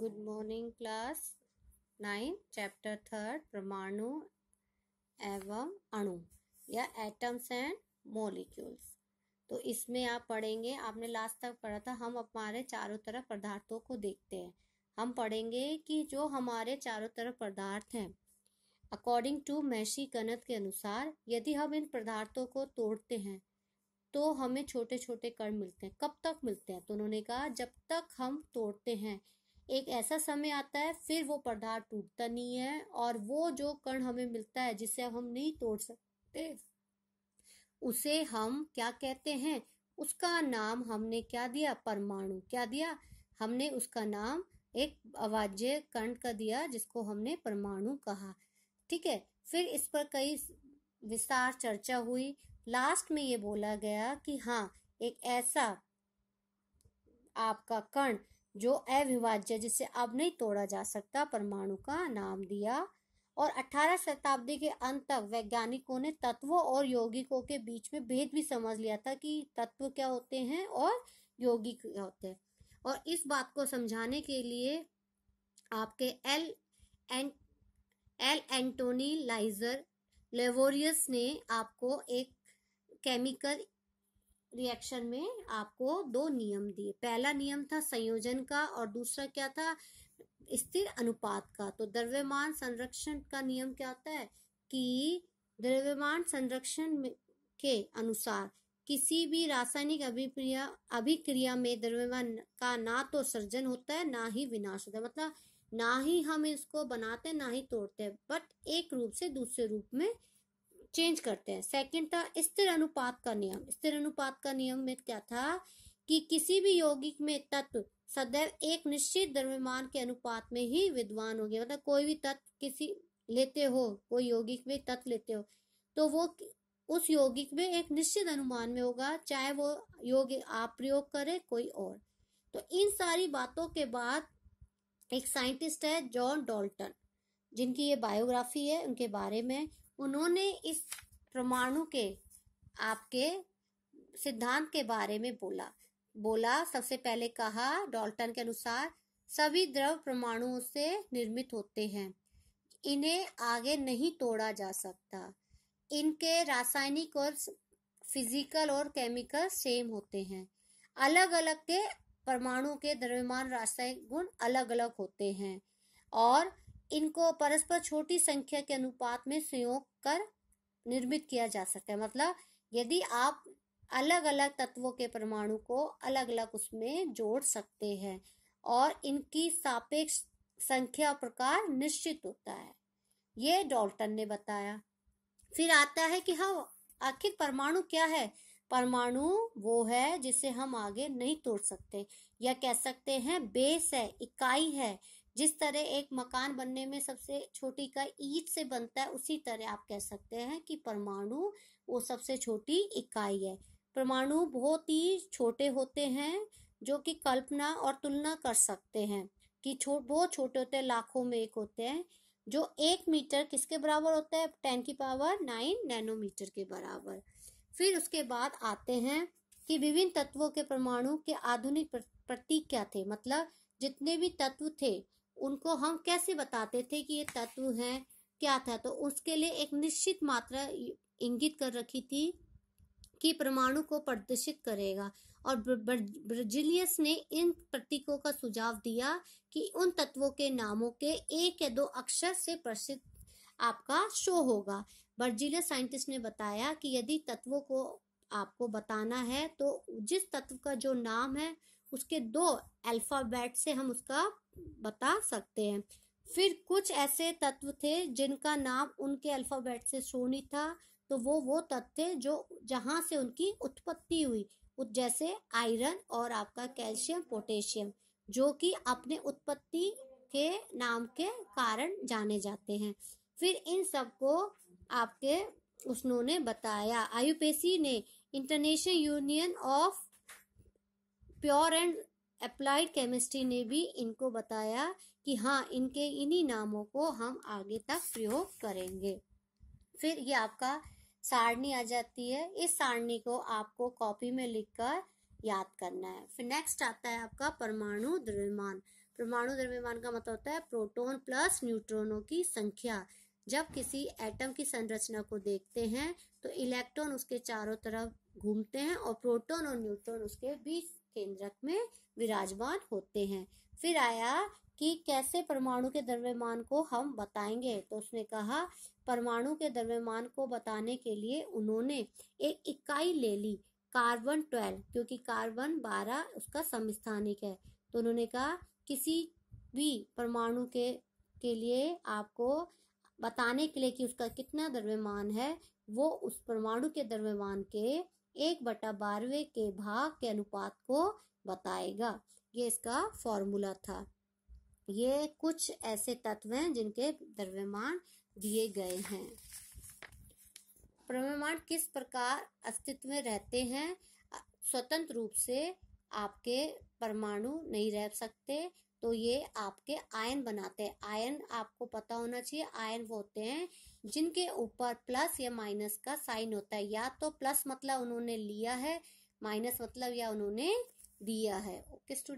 good morning class nine chapter third परमाणु एवं अणु या एटम्स एंड मॉलिक्यूल्स तो इसमें आप पढ़ेंगे आपने लास्ट तक पढ़ा था हम हमारे चारों तरफ पदार्थों को देखते हैं हम पढ़ेंगे कि जो हमारे चारों तरफ पदार्थ हैं अकॉर्डिंग टू मैशी कनत के अनुसार यदि हम इन पदार्थों को तोड़ते हैं तो हमें छोटे छोटे कण मिलते हैं कब तक मिलते हैं तो उन्होंने कहा जब तक हम तोड़ते हैं एक ऐसा समय आता है फिर वो पदार्थ टूटता नहीं है और वो जो कण हमें मिलता है जिसे हम नहीं तोड़ सकते उसे हम क्या कहते हैं उसका नाम हमने क्या दिया परमाणु क्या दिया हमने उसका नाम एक अवाज्य कण का दिया जिसको हमने परमाणु कहा ठीक है फिर इस पर कई विस्तार चर्चा हुई लास्ट में ये बोला गया कि हाँ एक ऐसा आपका कण जो अविभाज्य जिसे अब नहीं तोड़ा जा सकता परमाणु का नाम दिया और 18 शताब्दी के अंत तक वैज्ञानिकों ने तत्वों और यौगिकों के बीच में भेद भी समझ लिया था कि तत्व क्या होते हैं और यौगिक क्या होते हैं और इस बात को समझाने के लिए आपके एल एन एल एंटोनी लाइजर लेवोरियस ने आपको एक केमिकल रिएक्शन में आपको दो नियम दिए पहला नियम था संयोजन का और दूसरा क्या था स्थिर अनुपात का तो द्रव्यमान संरक्षण का नियम क्या होता है कि द्रव्यमान संरक्षण के अनुसार किसी भी रासायनिक अभिक्रिया अभिक्रिया में द्रव्यमान का ना तो सर्जन होता है ना ही विनाश होता है मतलब ना ही हम इसको बनाते ना ही तोड़ते बट एक रूप से दूसरे रूप में चेंज करते हैं सेकंड था स्थिर अनुपात का नियम स्थिर अनुपात का नियम में क्या था कि किसी भी यौगिक में तत्व सदैव एक निश्चित द्रव्यमान के अनुपात में ही विद्वान हो गया मतलब कोई भी तत्व किसी लेते हो कोई यौगिक में तत्व लेते हो तो वो उस यौगिक में एक निश्चित अनुमान में होगा चाहे वो योग आप प्रयोग करे कोई और तो इन सारी बातों के बाद एक साइंटिस्ट है जॉन डॉल्टन जिनकी ये बायोग्राफी है उनके बारे में उन्होंने इस परमाणु के आपके सिद्धांत के बारे में बोला बोला सबसे पहले कहा डॉल्टन के अनुसार सभी द्रव परमाणुओं से निर्मित होते हैं इन्हें आगे नहीं तोड़ा जा सकता इनके रासायनिक और फिजिकल और केमिकल सेम होते हैं अलग अलग के परमाणु के द्रव्यमान रासायनिक गुण अलग अलग होते हैं और इनको परस्पर छोटी संख्या के अनुपात में संयोग कर निर्मित किया जा सकता है मतलब यदि आप अलग अलग तत्वों के परमाणु को अलग अलग उसमें जोड़ सकते हैं और इनकी सापेक्ष संख्या प्रकार निश्चित होता है ये डॉल्टन ने बताया फिर आता है कि हम हाँ, आखिर परमाणु क्या है परमाणु वो है जिसे हम आगे नहीं तोड़ सकते या कह सकते हैं बेस है इकाई है जिस तरह एक मकान बनने में सबसे छोटी इकाई ईट से बनता है उसी तरह आप कह सकते हैं कि परमाणु वो सबसे छोटी इकाई है परमाणु बहुत ही छोटे होते हैं जो कि कल्पना और तुलना कर सकते हैं कि छो बहुत छोटे होते हैं लाखों में एक होते हैं जो एक मीटर किसके बराबर होता है टेन की पावर नाइन नैनोमीटर के बराबर फिर उसके बाद आते हैं कि विभिन्न तत्वों के परमाणु के आधुनिक प्रतीक क्या थे मतलब जितने भी तत्व थे उनको हम कैसे बताते थे कि ये तत्व है क्या था तो उसके लिए एक निश्चित मात्रा इंगित कर रखी थी कि परमाणु को प्रदर्शित करेगा और ब्रजिलियस ने इन प्रतीकों का सुझाव दिया कि उन तत्वों के नामों के एक या दो अक्षर से प्रसिद्ध आपका शो होगा ब्रजिलियस साइंटिस्ट ने बताया कि यदि तत्वों को आपको बताना है तो जिस तत्व का जो नाम है उसके दो अल्फ़ाबेट से हम उसका बता सकते हैं फिर कुछ ऐसे तत्व थे जिनका नाम उनके अल्फ़ाबेट से नहीं था तो वो वो तत्व थे जो जहाँ से उनकी उत्पत्ति हुई जैसे आयरन और आपका कैल्शियम पोटेशियम जो कि अपने उत्पत्ति के नाम के कारण जाने जाते हैं फिर इन सबको आपके उसने बताया आयुपेसी ने international union of pure and applied chemistry ने भी इनको बताया कि हाँ इनके इन्हीं नामों को हम आगे तक प्रयोग करेंगे फिर ये आपका सारणी आ जाती है इस सारणी को आपको कॉपी में लिखकर याद करना है फिर नेक्स्ट आता है आपका परमाणु द्रव्यमान परमाणु द्रव्यमान का मतलब होता है प्रोटॉन प्लस न्यूट्रॉनों की संख्या जब किसी एटम की संरचना को देखते हैं तो इलेक्ट्रॉन उसके चारों तरफ घूमते हैं और प्रोटॉन और न्यूट्रॉन उसके बीच केंद्रक में विराजमान होते हैं फिर आया कि कैसे परमाणु के द्रव्यमान को हम बताएंगे तो उसने कहा परमाणु के द्रव्यमान को बताने के लिए उन्होंने एक इकाई ले ली कार्बन ट्वेल्व क्योंकि कार्बन बारह उसका समस्थानिक है तो उन्होंने कहा किसी भी परमाणु के के लिए आपको बताने के लिए कि उसका कितना द्रव्यमान है वो उस परमाणु के द्रव्यमान के एक बटा बारहवें के भाग के अनुपात को बताएगा ये इसका फॉर्मूला था ये कुछ ऐसे तत्व हैं जिनके द्रव्यमान दिए गए हैं द्रव्यमान किस प्रकार अस्तित्व में रहते हैं स्वतंत्र रूप से आपके परमाणु नहीं रह सकते तो ये आपके आयन बनाते हैं आयन आपको पता होना चाहिए आयन वो होते हैं जिनके ऊपर प्लस या माइनस का साइन होता है या तो प्लस मतलब उन्होंने लिया है माइनस मतलब या उन्होंने दिया है ओके स्टूडेंट